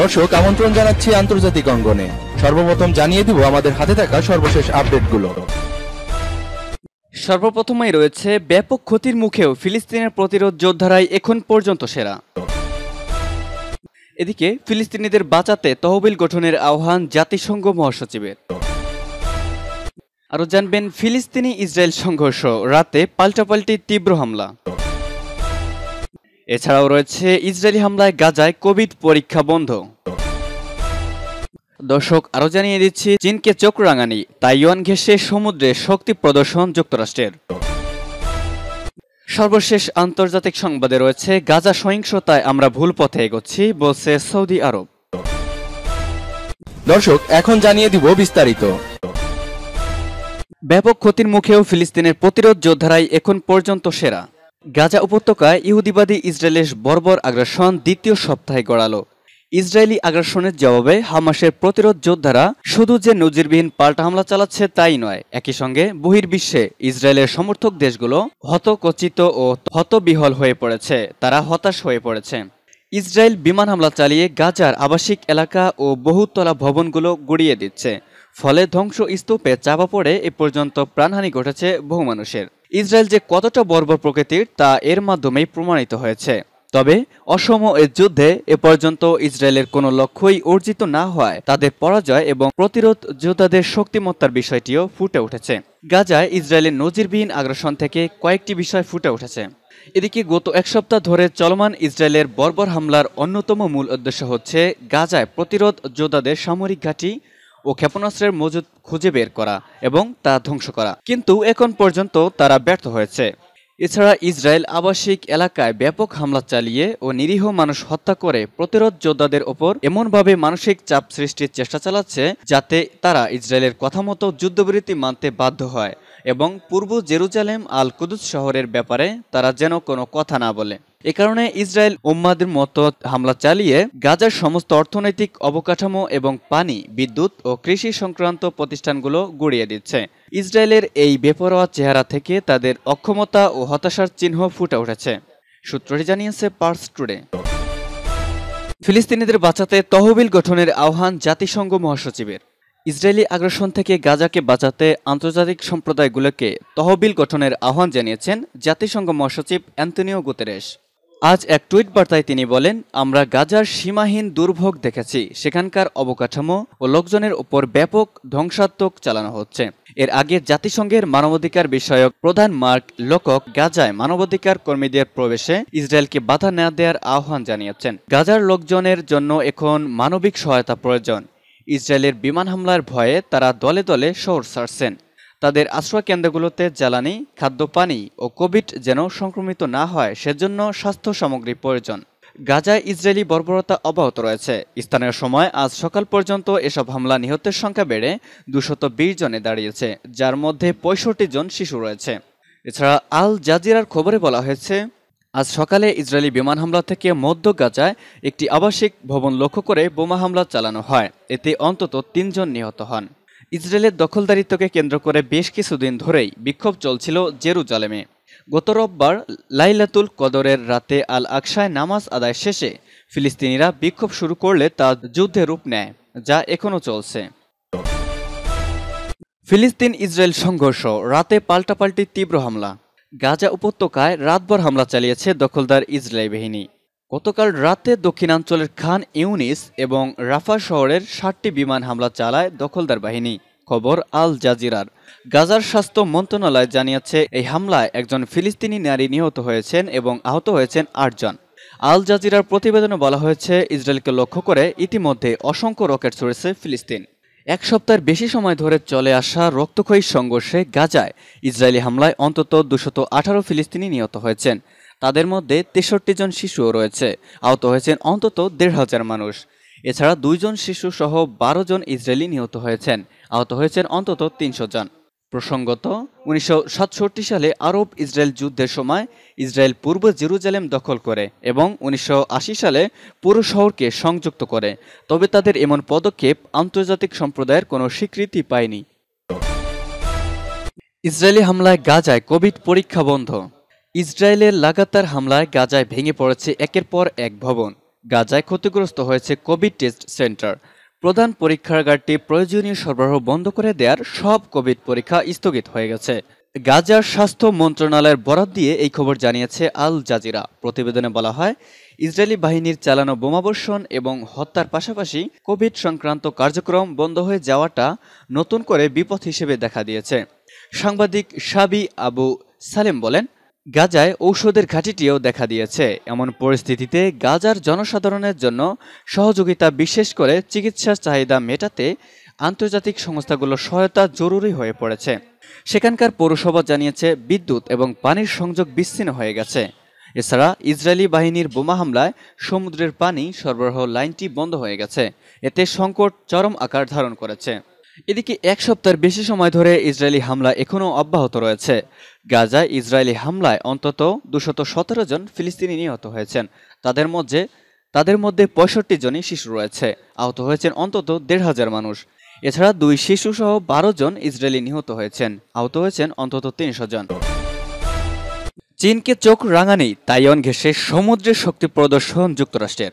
দর্শক আমন্ত্রণ জানাচ্ছি আন্তর্জাতিক অঙ্গনে সর্বপ্রথম জানিয়ে দিব আমাদের হাতে থাকা সর্বশেষ আপডেটগুলো সর্বপ্রথমেই রয়েছে ব্যাপক ক্ষতির মুখেও ফিলিস্তিনের প্রতিরোধ যোদ্ধারাই এখন পর্যন্ত সেরা এদিকে ফিলিস্তিনিদের বাঁচাতে তহবিল গঠনের আহ্বান জাতিসংঘ মহাসচিবের আরো জানবেন ফিলিস্তিনি ইসরায়েল সংঘর্ষ রাতে পাল্টাপাল্টি তীব্র হামলা এছাড়াও রয়েছে ইসরায়েলি হামলায় গাজায় কোভিড পরীক্ষা বন্ধ দর্শক আরও জানিয়ে দিচ্ছি চীনকে চোখ রাঙানি তাইওয়ান ঘেসে সমুদ্রে শক্তি প্রদর্শন যুক্তরাষ্ট্রের সর্বশেষ আন্তর্জাতিক সংবাদে রয়েছে গাজা সহিংসতায় আমরা ভুল পথে এগোচ্ছি বলছে সৌদি আরব দর্শক এখন জানিয়ে দিব বিস্তারিত ব্যাপক ক্ষতির মুখেও ফিলিস্তিনের প্রতিরোধ যোদ্ধারাই এখন পর্যন্ত সেরা গাজা উপত্যকায় ইহুদিবাদী ইসরায়েলের বর্বর আগ্রাসন দ্বিতীয় সপ্তাহে গড়ালো ইসরায়েলি আগ্রাসনের জবাবে হামাসের প্রতিরোধ যোদ্ধারা শুধু যে নজিরবিহীন পাল্টা হামলা চালাচ্ছে তাই নয় একই সঙ্গে বহির্বিশ্বে ইসরায়েলের সমর্থক দেশগুলো হতকচিত ও হতবিহল হয়ে পড়েছে তারা হতাশ হয়ে পড়েছে ইসরায়েল বিমান হামলা চালিয়ে গাজার আবাসিক এলাকা ও বহুতলা ভবনগুলো গুড়িয়ে দিচ্ছে ফলে ধ্বংসস্তূপে চাপা পড়ে এ পর্যন্ত প্রাণহানি ঘটেছে বহু মানুষের ইসরায়েল যে কতটা বর্বর প্রকৃতির তা এর মাধ্যমেই প্রমাণিত হয়েছে তবে অসম এর যুদ্ধে এ পর্যন্ত ইসরায়েলের কোনো লক্ষ্যই অর্জিত না হওয়ায় তাদের পরাজয় এবং প্রতিরোধ যোদ্ধাদের শক্তিমত্তার বিষয়টিও ফুটে উঠেছে গাজায় ইসরায়েলের নজিরবিহীন আগ্রাসন থেকে কয়েকটি বিষয় ফুটে উঠেছে এদিকে গত এক সপ্তাহ ধরে চলমান ইসরায়েলের বর্বর হামলার অন্যতম মূল উদ্দেশ্য হচ্ছে গাজায় প্রতিরোধ যোদ্ধাদের সামরিক ঘাঁটি ও ক্ষেপণাস্ত্রের মজুদ খুঁজে বের করা এবং তা ধ্বংস করা কিন্তু এখন পর্যন্ত তারা ব্যর্থ হয়েছে এছাড়া ইসরায়েল আবাসিক এলাকায় ব্যাপক হামলা চালিয়ে ও নিরীহ মানুষ হত্যা করে প্রতিরোধ যোদ্ধাদের ওপর এমনভাবে মানসিক চাপ সৃষ্টির চেষ্টা চালাচ্ছে যাতে তারা ইসরায়েলের কথা মতো যুদ্ধবিরতি মানতে বাধ্য হয় এবং পূর্ব জেরুজালেম আল কুদুস শহরের ব্যাপারে তারা যেন কোনো কথা না বলে এ কারণে ইসরায়েল উম্মাদের মতো হামলা চালিয়ে গাজার সমস্ত অর্থনৈতিক অবকাঠামো এবং পানি বিদ্যুৎ ও কৃষি সংক্রান্ত প্রতিষ্ঠানগুলো গড়িয়ে দিচ্ছে ইসরায়েলের এই বেপরোয়া চেহারা থেকে তাদের অক্ষমতা ও হতাশার চিহ্ন ফুটে উঠেছে সূত্রটি জানিয়েছে পার্স টুডে ফিলিস্তিনিদের বাঁচাতে তহবিল গঠনের আহ্বান জাতিসংঘ মহাসচিবের ইসরায়েলি আগ্রাসন থেকে গাজাকে বাঁচাতে আন্তর্জাতিক সম্প্রদায়গুলোকে তহবিল গঠনের আহ্বান জানিয়েছেন জাতিসংঘ মহাসচিব অ্যান্তনিও গুতেরেশ আজ এক টুইট বার্তায় তিনি বলেন আমরা গাজার সীমাহীন দুর্ভোগ দেখেছি সেখানকার অবকাঠামো ও লোকজনের উপর ব্যাপক ধ্বংসাত্মক চালানো হচ্ছে এর আগে জাতিসংঘের মানবাধিকার বিষয়ক প্রধান মার্ক লোকক গাজায় মানবাধিকার কর্মীদের প্রবেশে ইসরায়েলকে বাধা না দেওয়ার আহ্বান জানিয়েছেন গাজার লোকজনের জন্য এখন মানবিক সহায়তা প্রয়োজন ইসরায়েলের বিমান হামলার ভয়ে তারা দলে দলে শহর ছাড়ছেন তাদের আশ্রয় কেন্দ্রগুলোতে জ্বালানি খাদ্য পানি ও কোভিড যেন সংক্রমিত না হয় সেজন্য স্বাস্থ্য সামগ্রী প্রয়োজন গাজায় ইসরায়েলি বর্বরতা অব্যাহত রয়েছে স্থানীয় সময় আজ সকাল পর্যন্ত এসব হামলা নিহতের সংখ্যা বেড়ে দুশত বিশ জনে দাঁড়িয়েছে যার মধ্যে পঁয়ষট্টি জন শিশু রয়েছে এছাড়া আল জাজিরার খবরে বলা হয়েছে আজ সকালে ইসরায়েলি বিমান হামলা থেকে মধ্য গাজায় একটি আবাসিক ভবন লক্ষ্য করে বোমা হামলা চালানো হয় এতে অন্তত তিনজন নিহত হন ইসরায়েলের দখলদারিত্বকে কেন্দ্র করে বেশ কিছুদিন ধরেই বিক্ষোভ চলছিল জেরুজালেমে গত রোববার লাইলাতুল কদরের রাতে আল আকসায় নামাজ আদায় শেষে ফিলিস্তিনিরা বিক্ষোভ শুরু করলে তা যুদ্ধে রূপ নেয় যা এখনও চলছে ফিলিস্তিন ইসরায়েল সংঘর্ষ রাতে পাল্টাপাল্টি তীব্র হামলা গাজা উপত্যকায় রাতভর হামলা চালিয়েছে দখলদার ইসরায়েল বাহিনী গতকাল রাতে দক্ষিণাঞ্চলের খান ইউনিস এবং রাফা শহরের ষাটটি বিমান হামলা চালায় দখলদার বাহিনী খবর আল জাজিরার গাজার স্বাস্থ্য মন্ত্রণালয় জানিয়েছে এই হামলায় একজন ফিলিস্তিনি নারী নিহত হয়েছেন এবং আহত হয়েছেন আটজন আল জাজিরার প্রতিবেদনে বলা হয়েছে ইসরায়েলকে লক্ষ্য করে ইতিমধ্যে অসংখ্য রকেট ছড়েছে ফিলিস্তিন এক সপ্তাহের বেশি সময় ধরে চলে আসা রক্তক্ষয়ী সংঘর্ষে গাজায় ইসরায়েলি হামলায় অন্তত দুশত আঠারো ফিলিস্তিনি নিহত হয়েছেন তাদের মধ্যে তেষট্টি জন শিশুও রয়েছে আহত হয়েছেন অন্তত দেড় হাজার মানুষ এছাড়া দুইজন শিশু সহ বারো জন ইসরায়েলি নিহত হয়েছেন আহত হয়েছেন অন্তত তিনশো জন প্রসঙ্গত উনিশশো সালে আরব ইসরায়েল যুদ্ধের সময় ইসরায়েল পূর্ব জেরুজালেম দখল করে এবং উনিশশো সালে পুরো শহরকে সংযুক্ত করে তবে তাদের এমন পদক্ষেপ আন্তর্জাতিক সম্প্রদায়ের কোনো স্বীকৃতি পায়নি ইসরায়েলি হামলায় গাজায় কোভিড পরীক্ষা বন্ধ ইসরায়েলের লাগাতার হামলায় গাজায় ভেঙে পড়েছে একের পর এক ভবন গাজায় ক্ষতিগ্রস্ত হয়েছে কোভিড টেস্ট সেন্টার প্রধান পরীক্ষাগারটি প্রয়োজনীয় সরবরাহ বন্ধ করে দেওয়ার সব কোভিড পরীক্ষা স্থগিত হয়ে গেছে গাজার স্বাস্থ্য মন্ত্রণালয়ের বরাত দিয়ে এই খবর জানিয়েছে আল জাজিরা প্রতিবেদনে বলা হয় ইসরায়েলি বাহিনীর চালানো বোমাবর্ষণ এবং হত্যার পাশাপাশি কোভিড সংক্রান্ত কার্যক্রম বন্ধ হয়ে যাওয়াটা নতুন করে বিপদ হিসেবে দেখা দিয়েছে সাংবাদিক সাবি আবু সালেম বলেন গাজায় ঔষধের ঘাঁটিটিও দেখা দিয়েছে এমন পরিস্থিতিতে গাজার জনসাধারণের জন্য সহযোগিতা বিশেষ করে চিকিৎসা চাহিদা মেটাতে আন্তর্জাতিক সংস্থাগুলোর সহায়তা জরুরি হয়ে পড়েছে সেখানকার পৌরসভা জানিয়েছে বিদ্যুৎ এবং পানির সংযোগ বিচ্ছিন্ন হয়ে গেছে এছাড়া ইসরায়েলি বাহিনীর বোমা হামলায় সমুদ্রের পানি সরবরাহ লাইনটি বন্ধ হয়ে গেছে এতে সংকট চরম আকার ধারণ করেছে এদিকে এক সপ্তাহের বেশি সময় ধরে ইসরায়েলি হামলা এখনও অব্যাহত রয়েছে গাজায় ইসরায়েলি হামলায় অন্তত দুশত সতেরো জন ফিলিস্তিনি নিহত হয়েছেন তাদের মধ্যে তাদের মধ্যে পঁয়ষট্টি জনই শিশু রয়েছে আহত হয়েছেন অন্তত দেড় হাজার মানুষ এছাড়া দুই শিশু সহ বারো জন ইসরায়েলি নিহত হয়েছেন আহত হয়েছেন অন্তত তিনশো জন চীনকে চোখ রাঙানি তাইওয়ান ঘেসে সমুদ্রের শক্তি প্রদর্শন যুক্তরাষ্ট্রের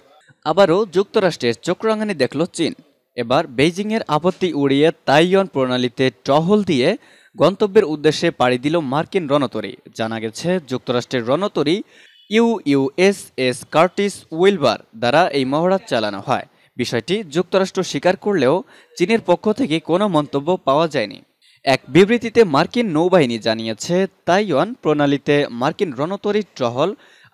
আবারও যুক্তরাষ্ট্রের চোখ রাঙানি দেখল চীন এবার বেইজিংয়ের আপত্তি উড়িয়ে তাইওয়ান প্রণালীতে টহল দিয়ে গন্তব্যের উদ্দেশ্যে পাড়ি দিল মার্কিন রণতরী জানা গেছে যুক্তরাষ্ট্রের রণতরি U S S Curtis Wilbur দ্বারা এই মহড়া চালানো হয় বিষয়টি যুক্তরাষ্ট্র স্বীকার করলেও চীনের পক্ষ থেকে কোনো মন্তব্য পাওয়া যায়নি এক বিবৃতিতে মার্কিন নৌবাহিনী জানিয়েছে তাইওয়ান প্রণালীতে মার্কিন রণতরীর টহল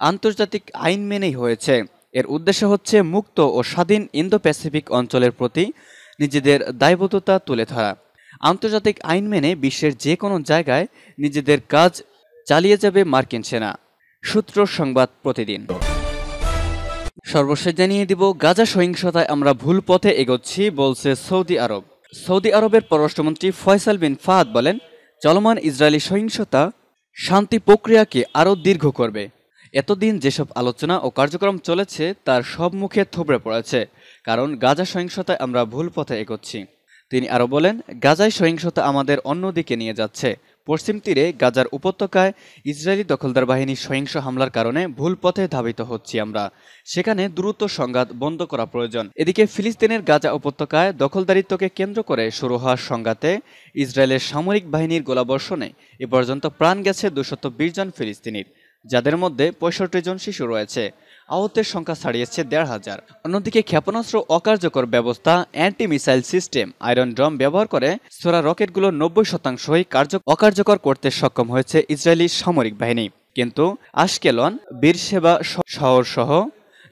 আন্তর্জাতিক আইন মেনেই হয়েছে এর উদ্দেশ্য হচ্ছে মুক্ত ও স্বাধীন ইন্দো প্যাসিফিক অঞ্চলের প্রতি নিজেদের দায়বদ্ধতা তুলে ধরা আন্তর্জাতিক আইন মেনে বিশ্বের যে কোনো জায়গায় নিজেদের কাজ চালিয়ে যাবে মার্কিন সেনা সূত্র সংবাদ প্রতিদিন সর্বশেষ জানিয়ে দিব গাজা সহিংসতায় আমরা ভুল পথে এগোচ্ছি বলছে সৌদি আরব সৌদি আরবের পররাষ্ট্রমন্ত্রী ফয়সাল বিন ফাহাদ বলেন চলমান ইসরায়েলি সহিংসতা শান্তি প্রক্রিয়াকে আরও দীর্ঘ করবে এতদিন যেসব আলোচনা ও কার্যক্রম চলেছে তার সব মুখে থবড়ে পড়েছে কারণ গাজা সহিংসতায় আমরা ভুল পথে এগোচ্ছি তিনি আরও বলেন গাজায় সহিংসতা আমাদের অন্যদিকে নিয়ে যাচ্ছে পশ্চিম তীরে গাজার উপত্যকায় ইসরায়েলি দখলদার বাহিনীর সহিংস হামলার কারণে ভুল পথে ধাবিত হচ্ছি আমরা সেখানে দ্রুত সংঘাত বন্ধ করা প্রয়োজন এদিকে ফিলিস্তিনের গাজা উপত্যকায় দখলদারিত্বকে কেন্দ্র করে শুরু হওয়ার সংঘাতে ইসরায়েলের সামরিক বাহিনীর গোলাবর্ষণে এ পর্যন্ত প্রাণ গেছে দুশত জন ফিলিস্তিনির যাদের মধ্যে পঁয়ষট্টি জন শিশু রয়েছে আহতের সংখ্যা ছাড়িয়েছে দেড় হাজার অন্যদিকে ক্ষেপণাস্ত্র অকার্যকর ব্যবস্থা anti missile system iron dome ব্যবহার করে সোরা রকেটগুলো নব্বই শতাংশই কার্য অকার্যকর করতে সক্ষম হয়েছে ইসরায়েলি সামরিক বাহিনী কিন্তু আশকেলন বীরসেবা শহর সহ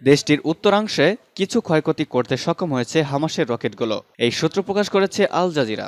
দেশটির উত্তরাংশে কিছু ক্ষয়ক্ষতি করতে সক্ষম হয়েছে হামাসের রকেটগুলো এই সূত্র প্রকাশ করেছে আল জাজিরা